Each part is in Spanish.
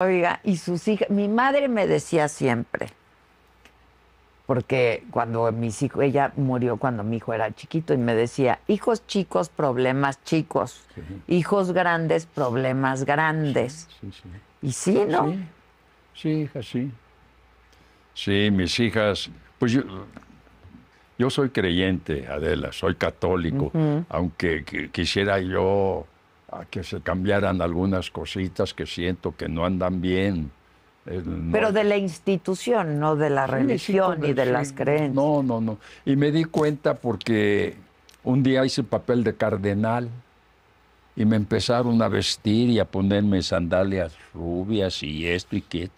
Oiga, y sus hijas, mi madre me decía siempre, porque cuando mis hijos, ella murió cuando mi hijo era chiquito y me decía, hijos chicos, problemas chicos, hijos grandes, problemas grandes. y sí, ¿no? Sí, hija, sí. Sí, mis hijas, pues yo, yo soy creyente, Adela, soy católico, aunque quisiera yo a que se cambiaran algunas cositas que siento que no andan bien. Pero de la institución, no de la religión y ni de las creencias. No, no, no. Y me di cuenta porque un día hice papel de cardenal y me empezaron a vestir y a ponerme sandalias rubias y esto y qué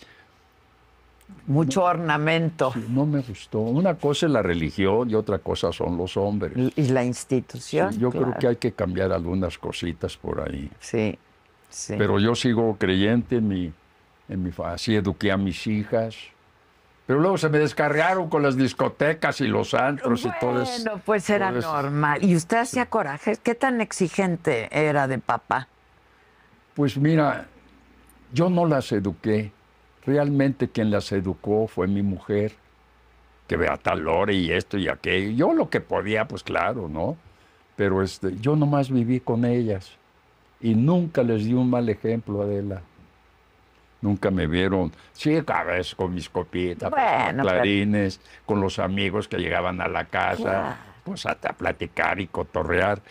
mucho ornamento. no me gustó. Una cosa es la religión y otra cosa son los hombres. Y la institución. yo creo que hay que cambiar algunas cositas por ahí. Sí, sí. Pero yo sigo creyente en mi, en mi. Así eduqué a mis hijas. Pero luego se me descargaron con las discotecas y los antros y todo eso. Bueno, pues era normal. ¿Y usted hacía coraje? ¿Qué tan exigente era de papá? Pues mira, yo no las eduqué. Realmente quien las educó fue mi mujer, que vea tal hora y esto y aquello. Yo lo que podía, pues claro, ¿no? Pero este, yo nomás viví con ellas y nunca les di un mal ejemplo, a Adela. Nunca me vieron, sí, cada vez con mis copitas, con clarines, con los amigos que llegaban a la casa, pues a, platicar y cotorrear.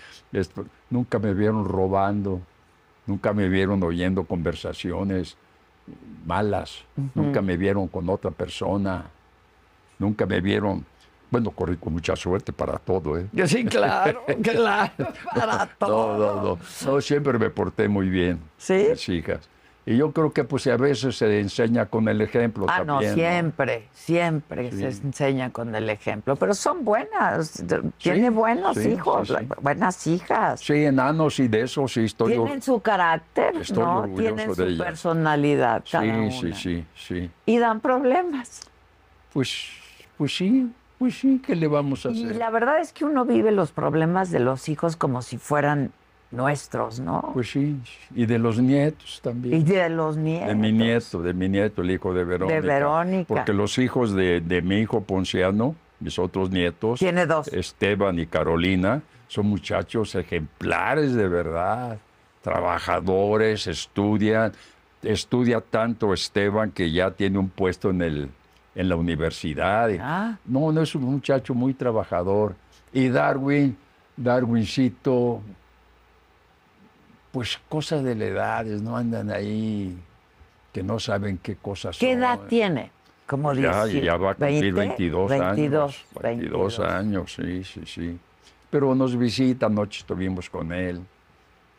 nunca me vieron robando, nunca me vieron oyendo conversaciones malas, nunca me vieron con otra persona, nunca me vieron. Bueno, corrí con mucha suerte para todo, ¿eh? Sí, claro, claro, para todo. No, no, siempre me porté muy bien. ¿Sí? Mis hijas. Y yo creo que pues a veces se enseña con el ejemplo. Ah, no, siempre, siempre se enseña con el ejemplo. Pero son buenas, tiene buenos hijos, buenas hijas. Sí, enanos y de esos sí estoy. Tienen su carácter, ¿no? Tienen su personalidad. sí, sí, sí, sí. Y dan problemas. Pues, pues sí, pues sí, ¿qué le vamos a hacer? Y la verdad es que uno vive los problemas de los hijos como si fueran nuestros, ¿no? Pues sí, y de los nietos también. Y de los nietos. De mi nieto, de mi nieto, el hijo de Verónica. De Verónica. Porque los hijos de, mi hijo Ponciano, mis otros nietos. Tiene dos. Esteban y Carolina, son muchachos ejemplares de verdad, trabajadores, estudian. Estudia tanto Esteban que ya tiene un puesto en, el, en la universidad. Ah. No, no es un muchacho muy trabajador. Y Darwin, Darwincito, pues cosas de la edad, no andan ahí que no saben qué cosas ¿Qué edad tiene? Como ya, dice, ya va a cumplir 22, años. 22, años, sí, sí, sí. Pero nos visita, anoche estuvimos con él.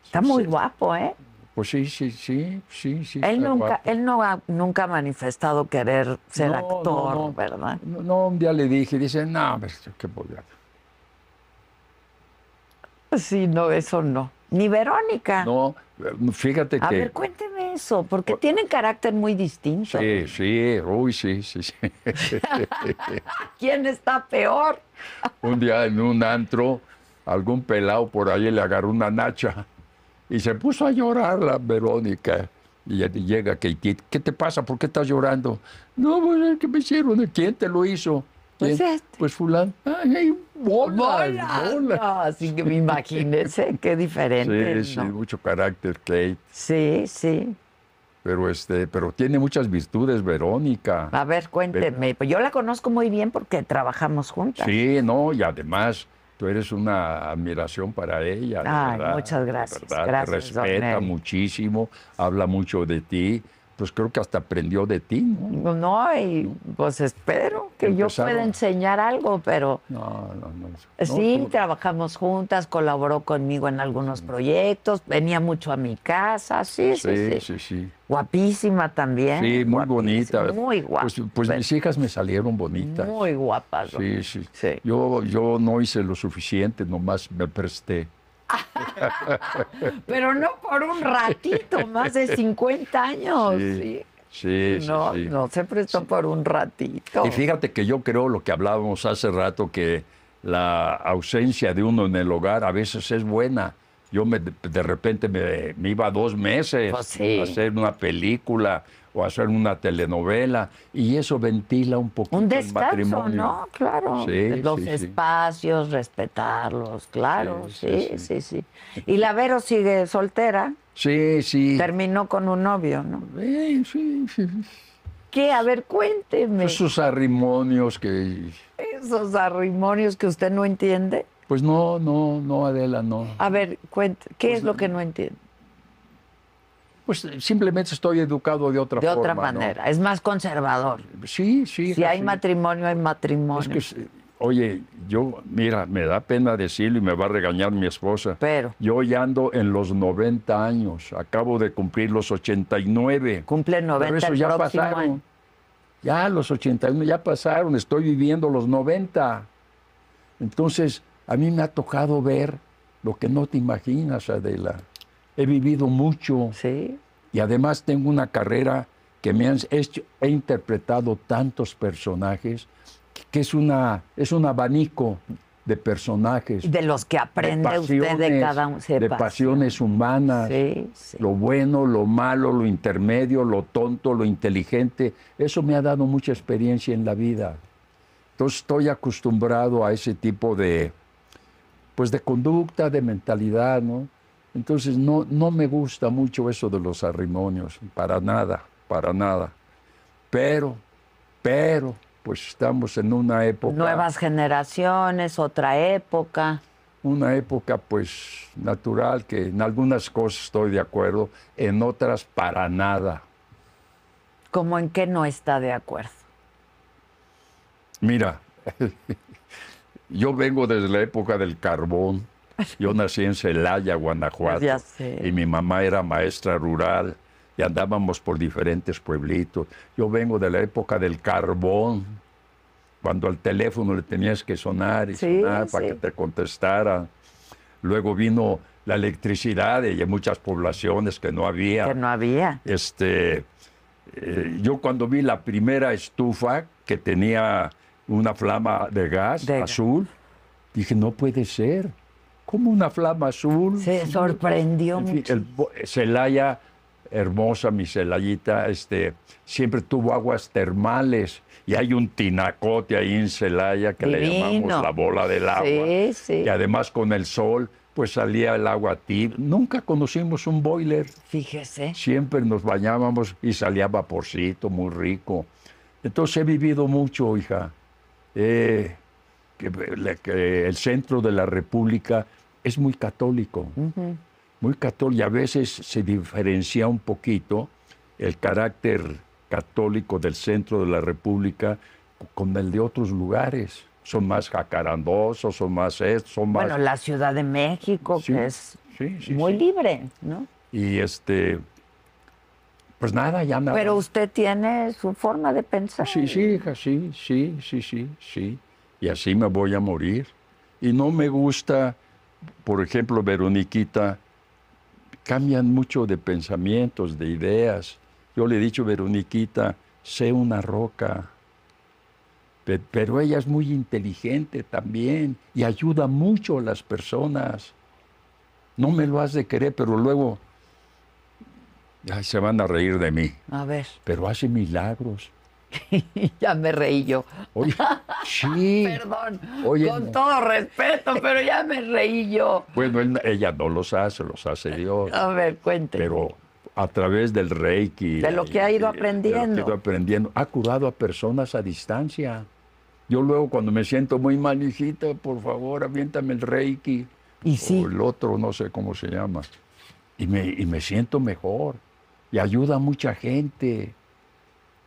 Está muy guapo, ¿eh? Pues sí, sí, sí, sí, sí. Él, nunca, él no ha nunca manifestado querer ser actor, ¿verdad? No, un día le dije, dice, no, ¿qué podría? Sí, no, eso no. Ni Verónica. No, fíjate que. A ver, cuénteme eso, porque tienen carácter muy distinto. Sí, sí, uy, sí, sí, ¿Quién está peor? un día en un antro, algún pelado por ahí le agarró una nacha y se puso a llorar la Verónica. Y llega Katie, ¿qué te pasa? ¿Por qué estás llorando? No, pues, ¿qué me hicieron? ¿Quién te lo hizo? Pues, este. pues fulano. ¡Ay, bolas, bolas, así que me imagínense qué diferente. Sí, sí, mucho carácter, Kate. Sí, sí. Pero este, pero tiene muchas virtudes, Verónica. A ver, cuénteme. Yo la conozco muy bien porque trabajamos juntas. Sí, no, y además tú eres una admiración para ella. Ay, muchas gracias. gracias. Te respeta muchísimo, habla mucho de ti pues creo que hasta aprendió de ti. No, pues no y pues espero que yo pueda enseñar algo, pero... No, no, no. sí, trabajamos juntas, colaboró conmigo en algunos mm. proyectos, venía mucho a mi casa, sí, sí, sí. Guapísima también. Sí, muy bonita. Muy guapa. Pues, pues mis hijas me salieron bonitas. Muy guapas. Sí, sí, Yo, yo no hice lo suficiente, nomás me presté. Pero no por un ratito, más de 50 años. Sí. no, no se prestó por un ratito. Y fíjate que yo creo lo que hablábamos hace rato, que la ausencia de uno en el hogar a veces es buena. Yo me, de repente me, iba dos meses pues a hacer una película o hacer una telenovela y eso ventila un poco un descanso, ¿no? Claro. Los espacios, respetarlos, claro, sí sí, sí, ¿Y la Vero sigue soltera? Sí, sí. Terminó con un novio, ¿no? Sí, sí, sí. ¿Qué? A ver, cuénteme. Esos arrimonios que... Esos arrimonios que usted no entiende. Pues no, no, no, Adela, no. A ver, cuente, ¿qué pues es lo que no entiende? pues simplemente estoy educado de otra de forma. De otra manera, es más conservador. Sí, sí. Si hay matrimonio, hay matrimonio. Es que, oye, yo, mira, me da pena decirlo y me va a regañar mi esposa. Pero. Yo ya ando en los 90 años, acabo de cumplir los 89. Cumple 90 Pero eso ya pasaron. Ya los 81 ya pasaron, estoy viviendo los 90. Entonces, a mí me ha tocado ver lo que no te imaginas, Adela. He vivido mucho. Sí. Y además tengo una carrera que me han hecho, he interpretado tantos personajes, que es, una, es un abanico de personajes. De los que aprende usted de cada uno. De pasiones humanas, lo bueno, lo malo, lo intermedio, lo tonto, lo inteligente. Eso me ha dado mucha experiencia en la vida. Entonces estoy acostumbrado a ese tipo de, pues de conducta, de mentalidad, ¿no? Entonces no, no me gusta mucho eso de los arrimonios, para nada, para nada. Pero, pero, pues estamos en una época... Nuevas generaciones, otra época. Una época pues natural que en algunas cosas estoy de acuerdo, en otras para nada. ¿Cómo en qué no está de acuerdo? Mira, yo vengo desde la época del carbón Yo nací en Celaya, Guanajuato, y mi mamá era maestra rural y andábamos por diferentes pueblitos. Yo vengo de la época del carbón, cuando al teléfono le tenías que sonar y sonar para que te contestara. Luego vino la electricidad y hay muchas poblaciones que no había. Que no había. Este, eh, yo cuando vi la primera estufa que tenía una flama de gas azul, dije, no puede ser como una flama azul. Se sorprendió mucho. Celaya, hermosa mi Celayita, este, siempre tuvo aguas termales y hay un tinacote ahí en Celaya que le llamamos la bola del agua. Sí, sí. Y además con el sol, pues salía el agua tibia. Nunca conocimos un boiler. Fíjese. Siempre nos bañábamos y salía vaporcito, muy rico. Entonces he vivido mucho, hija. Eh, que el centro de la República es muy católico, muy católico, y a veces se diferencia un poquito el carácter católico del centro de la República con el de otros lugares. Son más jacarandosos, son más son Bueno, la Ciudad de México, que es muy libre, ¿no? Y este... Pues nada, ya nada. Pero usted tiene su forma de pensar. Sí, sí, hija, sí, sí, sí, sí, sí. Y así me voy a morir. Y no me gusta por ejemplo, Veroniquita, cambian mucho de pensamientos, de ideas. Yo le he dicho, Veroniquita, sé una roca. Pero ella es muy inteligente también y ayuda mucho a las personas. No me lo has de querer, pero luego se van a reír de mí. A ver. Pero hace milagros. ya me reí yo. sí. Perdón, con todo respeto, pero ya me reí yo. Bueno, ella no los hace, los hace Dios. A ver, cuente. Pero a través del reiki. De lo que ha ido eh, aprendiendo. ha aprendiendo. Ha curado a personas a distancia. Yo luego cuando me siento muy mal, hijita, por favor, aviéntame el reiki. Y O el otro, no sé cómo se llama. Y me, y me siento mejor. Y ayuda a mucha gente.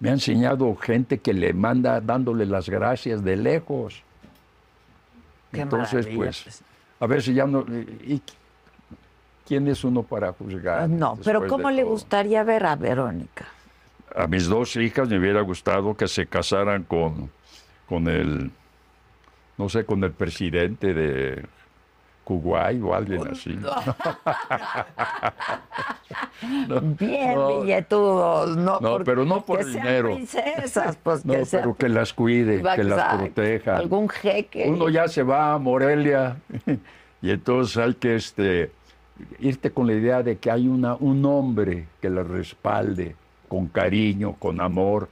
Me ha enseñado gente que le manda dándole las gracias de lejos. Entonces, pues, pues, a ver si ya no... Eh, ¿Quién es uno para juzgar? Ah, no, pero ¿cómo le gustaría ver a Verónica? A mis dos hijas me hubiera gustado que se casaran con, con el, no sé, con el presidente de Kuwait o alguien así. Bien billetudos, no, no pero no por que dinero. Pues no, que pero que las cuide, que las proteja. Algún jeque. Uno ya se va a Morelia y entonces hay que este, irte con la idea de que hay una, un hombre que la respalde con cariño, con amor,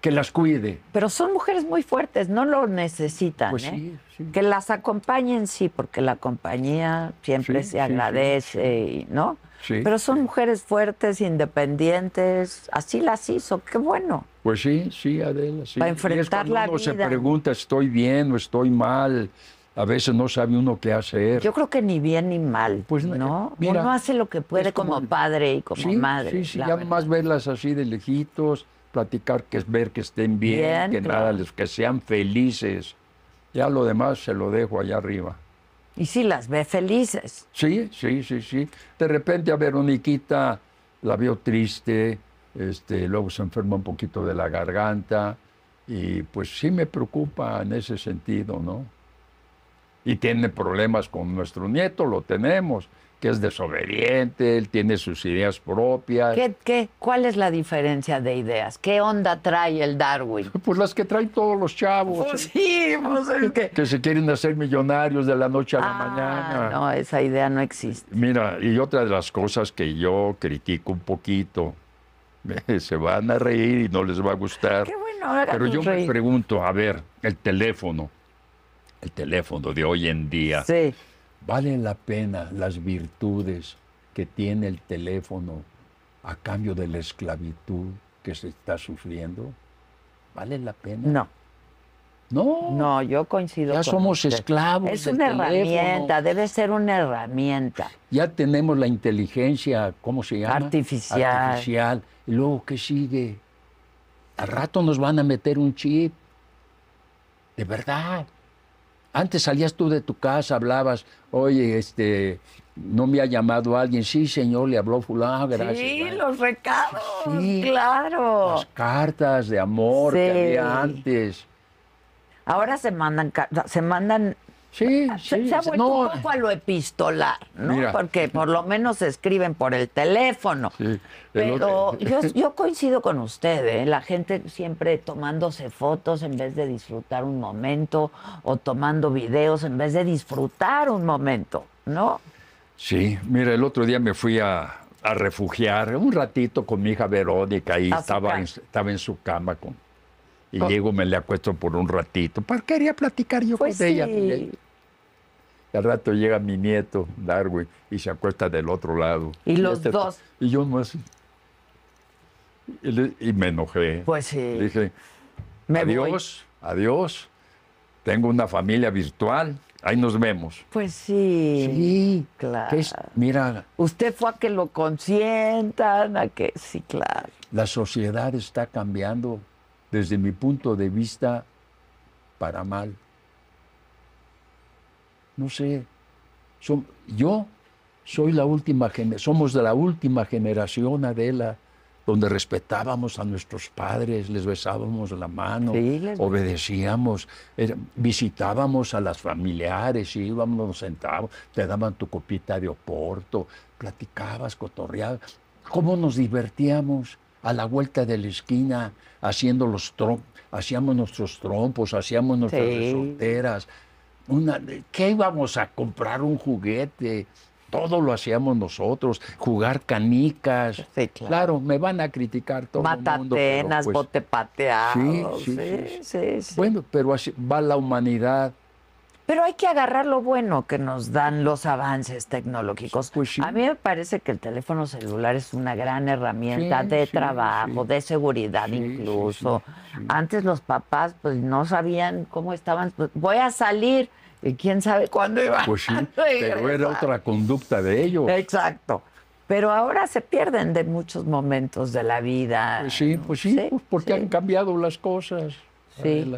que las cuide. Pero son mujeres muy fuertes, no lo necesitan. Pues ¿eh? sí, sí. Que las acompañen, sí, porque la compañía siempre se agradece, ¿no? Sí. Pero son mujeres fuertes, independientes, así las hizo, qué bueno. Pues sí, sí, Adela, sí. Para enfrentar y es la uno se pregunta, ¿estoy bien o estoy mal? A veces no sabe uno qué hacer. Yo creo que ni bien ni mal, pues, eh, ¿no? Mira, uno hace lo que puede como, padre y como madre. Sí, sí, ya más verlas así de lejitos platicar, que es ver que estén bien, que nada que sean felices. Ya lo demás se lo dejo allá arriba. Y si las ve felices. Sí, sí, sí, sí. De repente a Veroniquita la vio triste, este, luego se enferma un poquito de la garganta y pues sí me preocupa en ese sentido, ¿no? Y tiene problemas con nuestro nieto, lo tenemos que es desobediente, él tiene sus ideas propias. ¿Qué, qué, cuál es la diferencia de ideas? ¿Qué onda trae el Darwin? Pues las que traen todos los chavos. Pues sí, pues que... se quieren hacer millonarios de la noche a la ah, mañana. No, esa idea no existe. Mira, y otra de las cosas que yo critico un poquito, eh, se van a reír y no les va a gustar. Qué bueno, Pero yo me pregunto, a ver, el teléfono, el teléfono de hoy en día. Sí Valen la pena las virtudes que tiene el teléfono a cambio de la esclavitud que se está sufriendo. ¿Vale la pena? No. No. No, yo coincido. Ya somos esclavos. Es una herramienta, debe ser una herramienta. Ya tenemos la inteligencia, ¿cómo se llama? Artificial. Artificial. ¿Y luego qué sigue? Al rato nos van a meter un chip. De verdad. Antes salías tú de tu casa, hablabas, oye, este, no me ha llamado alguien. Sí, señor, le habló fulano, gracias. Sí, los recados, sí, claro. Las cartas de amor que había antes. Ahora se mandan, se mandan Sí, Se, ha vuelto un poco a lo epistolar, ¿no? Porque por lo menos se escriben por el teléfono. Pero yo, coincido con usted, ¿eh? La gente siempre tomándose fotos en vez de disfrutar un momento o tomando videos en vez de disfrutar un momento, ¿no? Sí, mira, el otro día me fui a, refugiar un ratito con mi hija Verónica y estaba estaba en su cama con y llego, me le acuesto por un ratito. ¿Para quería platicar yo pues con ella? Y al rato llega mi nieto, Darwin, y se acuesta del otro lado. Y, los este dos. Y yo no así. Y, me enojé. Pues sí. dije, adiós, adiós. Tengo una familia virtual. Ahí nos vemos. Pues sí. Sí, claro. mira. Usted fue a que lo consientan, a que. Sí, claro. La sociedad está cambiando desde mi punto de vista, para mal. No sé, yo soy la última somos de la última generación, Adela, donde respetábamos a nuestros padres, les besábamos la mano, obedecíamos, visitábamos a las familiares, íbamos, nos sentábamos, te daban tu copita de oporto, platicabas, cotorreabas. ¿Cómo nos divertíamos? a la vuelta de la esquina haciendo los hacíamos nuestros trompos, hacíamos nuestras sí. Una, ¿Qué íbamos a comprar un juguete? Todo lo hacíamos nosotros, jugar canicas. claro. me van a criticar todo el mundo. Matatenas, Bueno, pero va la humanidad. Pero hay que agarrar lo bueno que nos dan los avances tecnológicos. Pues a mí me parece que el teléfono celular es una gran herramienta de trabajo, de seguridad incluso. Antes los papás pues no sabían cómo estaban, pues, voy a salir y quién sabe cuándo iba pues pero era otra conducta de ellos. Exacto. Pero ahora se pierden de muchos momentos de la vida. sí, pues sí, pues porque han cambiado las cosas. Sí.